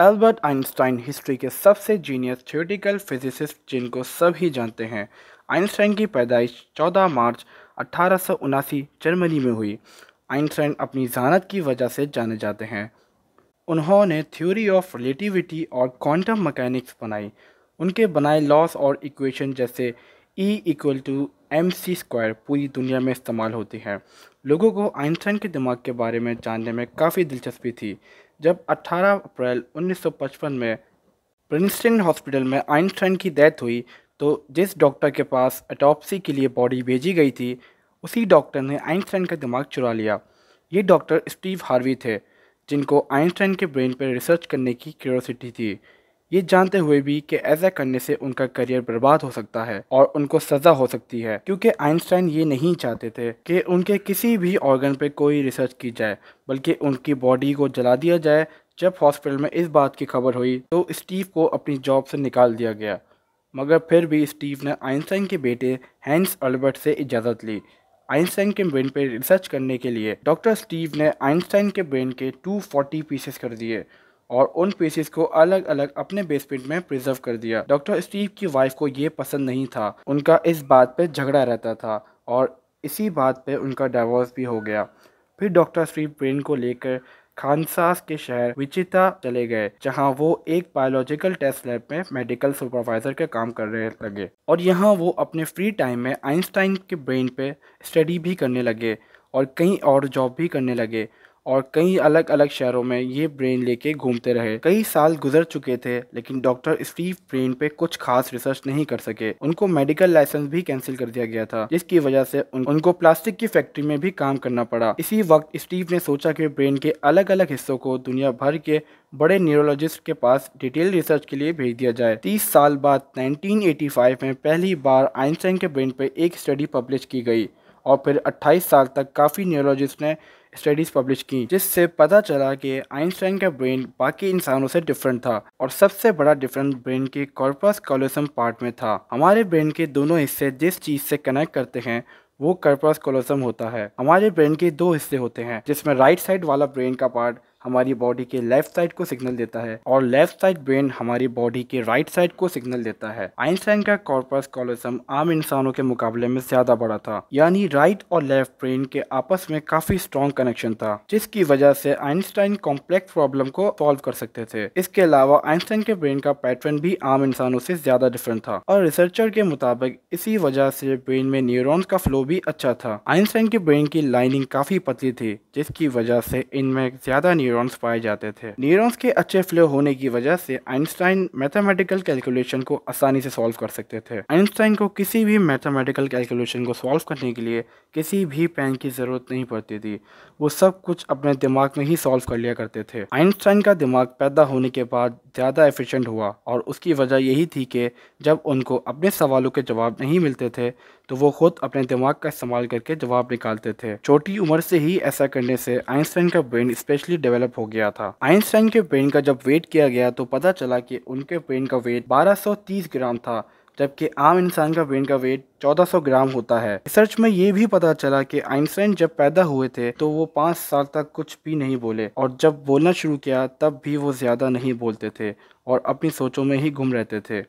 Albert Einstein history के सबसे genius theoretical physicist जिनको सभी जानते हैं आइंस्टाइन की पैदाइश 14 मार्च अठारह जर्मनी में हुई आइंस्टाइन अपनी जानत की वजह से जाने जाते हैं उन्होंने थ्योरी ऑफ रिलेटिविटी और क्वांटम मैकेनिक्स बनाई उनके बनाए लॉस और इक्वेशन जैसे E equal to M C square पूरी दुनिया में इस्तेमाल होती है लोगों को आइंस्टाइन के दिमाग के बारे में जानने में काफ़ी दिलचस्पी थी जब 18 अप्रैल 1955 में प्रिंसटन हॉस्पिटल में आइंस्टाइन की डेथ हुई तो जिस डॉक्टर के पास अटॉपसी के लिए बॉडी भेजी गई थी उसी डॉक्टर ने आइंस्टाइन का दिमाग चुरा लिया ये डॉक्टर स्टीव हार्वी थे जिनको आइंस्टाइन के ब्रेन पर रिसर्च करने की क्यूरोसिटी थी ये जानते हुए भी कि ऐसा करने से उनका करियर बर्बाद हो सकता है और उनको सजा हो सकती है क्योंकि आइंस्टाइन ये नहीं चाहते थे कि उनके किसी भी ऑर्गन पे कोई रिसर्च की जाए बल्कि उनकी बॉडी को जला दिया जाए जब हॉस्पिटल में इस बात की खबर हुई तो स्टीव को अपनी जॉब से निकाल दिया गया मगर फिर भी स्टीव ने आइंस्टाइन के बेटे हैंस अल्बर्ट से इजाज़त ली आइंस्टाइन के ब्रेन पर रिसर्च करने के लिए डॉक्टर स्टीव ने आइंस्टाइन के ब्रेन के 240 पीसेस कर दिए और उन पीसेस को अलग अलग अपने बेसमेंट में प्रिजर्व कर दिया डॉक्टर स्टीव की वाइफ को ये पसंद नहीं था उनका इस बात पर झगड़ा रहता था और इसी बात पर उनका डाइवोर्स भी हो गया फिर डॉक्टर स्टीव ब्रेन को लेकर खानसास के शहर विचिता चले गए जहां वो एक बायोलॉजिकल टेस्ट लैब में मेडिकल सुपरवाइजर के काम कर रहे लगे और यहां वो अपने फ्री टाइम में आइंस्टाइन के ब्रेन पे स्टडी भी करने लगे और कई और जॉब भी करने लगे और कई अलग अलग शहरों में ये ब्रेन लेके घूमते रहे कई साल गुजर चुके थे लेकिन डॉक्टर स्टीव ब्रेन पे कुछ खास रिसर्च नहीं कर सके उनको मेडिकल लाइसेंस भी कैंसिल कर दिया गया था जिसकी वजह से उन, उनको प्लास्टिक की फैक्ट्री में भी काम करना पड़ा इसी वक्त स्टीव ने सोचा कि ब्रेन के अलग अलग हिस्सों को दुनिया भर के बड़े न्यूरोलॉजिस्ट के पास डिटेल रिसर्च के लिए भेज दिया जाए 30 साल बाद 1985 में पहली बार आइंस्टाइन के ब्रेन पर एक स्टडी पब्लिश की गई और फिर 28 साल तक काफ़ी न्यूरोलॉजिस्ट ने स्टडीज़ पब्लिश की जिससे पता चला कि आइंस्टाइन का ब्रेन बाकी इंसानों से डिफरेंट था और सबसे बड़ा डिफरेंस ब्रेन के कॉर्पस कॉलोसम पार्ट में था हमारे ब्रेन के दोनों हिस्से जिस चीज़ से कनेक्ट करते हैं वो कर्पस कोलोसम होता है हमारे ब्रेन के दो हिस्से होते हैं जिसमें राइट साइड वाला ब्रेन का पार्ट हमारी बॉडी के लेफ्ट साइड को सिग्नल देता है और लेफ्ट साइड ब्रेन हमारी बॉडी के राइट साइड को सिग्नल देता है आइंस्टाइन का कॉर्पस कॉलोसम आम इंसानों के मुकाबले में ज्यादा बड़ा था यानी राइट और लेफ्ट ब्रेन के आपस में काफी स्ट्रॉन्ग कनेक्शन था जिसकी वजह से आइंस्टाइन कॉम्प्लेक्स प्रॉब्लम को सॉल्व कर सकते थे इसके अलावा आइंस्टाइन के ब्रेन का पैटर्न भी आम इंसानों से ज्यादा डिफरेंट था और रिसर्चर के मुताबिक इसी वजह से ब्रेन में न्यूरॉन्स का फ्लो भी अच्छा था आइंस्टाइन के ब्रेन की लाइनिंग काफी पतली थी जिसकी वजह से इनमें ज्यादा न्यूरॉन न्यूरॉन्स पाए जाते थे न्यूरॉन्स के अच्छे फ्लो होने की वजह से आइंस्टाइन मैथमेटिकल कैलकुलेशन को आसानी से सॉल्व कर सकते थे आइंस्टाइन को किसी भी मैथमेटिकल कैलकुलेशन को सॉल्व करने के लिए किसी भी पेन की ज़रूरत नहीं पड़ती थी वो सब कुछ अपने दिमाग में ही सॉल्व कर लिया करते थे आइंस्टाइन का दिमाग पैदा होने के बाद ज़्यादा एफिशेंट हुआ और उसकी वजह यही थी कि जब उनको अपने सवालों के जवाब नहीं मिलते थे तो वो खुद अपने दिमाग का इस्तेमाल करके जवाब निकालते थे छोटी उम्र से ही ऐसा करने से आइंस्टाइन का ब्रेन स्पेशली डेवलप डेवलप हो गया था आइंस्टाइन के ब्रेन का जब वेट किया गया तो पता चला कि उनके ब्रेन का वेट 1230 ग्राम था जबकि आम इंसान का ब्रेन का वेट 1400 ग्राम होता है रिसर्च में ये भी पता चला कि आइंस्टाइन जब पैदा हुए थे तो वो पाँच साल तक कुछ भी नहीं बोले और जब बोलना शुरू किया तब भी वो ज़्यादा नहीं बोलते थे और अपनी सोचों में ही गुम रहते थे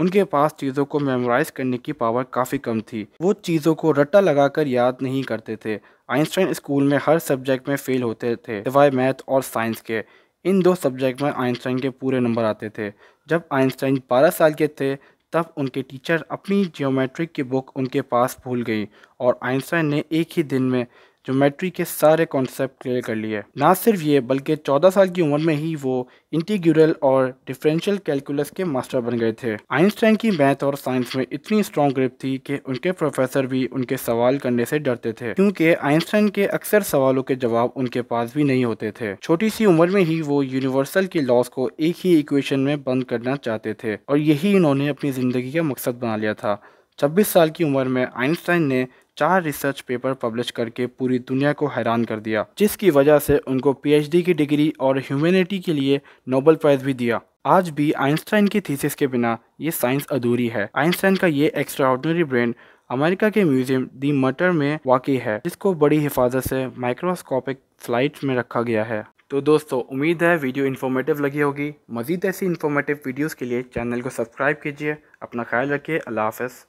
उनके पास चीज़ों को मेमोराइज करने की पावर काफ़ी कम थी वो चीज़ों को रट्टा लगाकर याद नहीं करते थे आइंस्टाइन स्कूल में हर सब्जेक्ट में फेल होते थे सिवाय मैथ और साइंस के इन दो सब्जेक्ट में आइंस्टाइन के पूरे नंबर आते थे जब आइंस्टाइन 12 साल के थे तब उनके टीचर अपनी जियोमेट्रिक की बुक उनके पास भूल गई और आइंस्टाइन ने एक ही दिन में ज्योमेट्री के सारे कॉन्सेप्ट क्लियर कर लिए ना सिर्फ ये बल्कि 14 साल की उम्र में ही वो इंटीग्रल और डिफरेंशियल कैलकुलस के मास्टर बन गए थे आइंस्टाइन की मैथ और साइंस में इतनी स्ट्रॉन्ग ग्रिप थी कि उनके प्रोफेसर भी उनके सवाल करने से डरते थे क्योंकि आइंस्टाइन के अक्सर सवालों के जवाब उनके पास भी नहीं होते थे छोटी सी उम्र में ही वो यूनिवर्सल की लॉस को एक ही इक्वेशन में बंद करना चाहते थे और यही इन्होंने अपनी जिंदगी का मकसद बना लिया था छब्बीस साल की उम्र में आइंस्टाइन ने चार रिसर्च पेपर पब्लिश करके पूरी दुनिया को हैरान कर दिया जिसकी वजह से उनको पीएचडी की डिग्री और ह्यूमैनिटी के लिए नोबल प्राइज भी दिया आज भी आइंस्टाइन की थीसिस के बिना ये साइंस अधूरी है आइंस्टाइन का ये एक्स्ट्राऑर्डनरी ब्रेन अमेरिका के म्यूजियम दी मटर में वाकई है जिसको बड़ी हिफाजत से माइक्रोस्कोपिक फ्लाइट में रखा गया है तो दोस्तों उम्मीद है वीडियो इन्फॉर्मेटिव लगी होगी मज़ीद ऐसी इन्फॉर्मेटिव वीडियोज़ के लिए चैनल को सब्सक्राइब कीजिए अपना ख्याल रखिए अल्लाह हाफ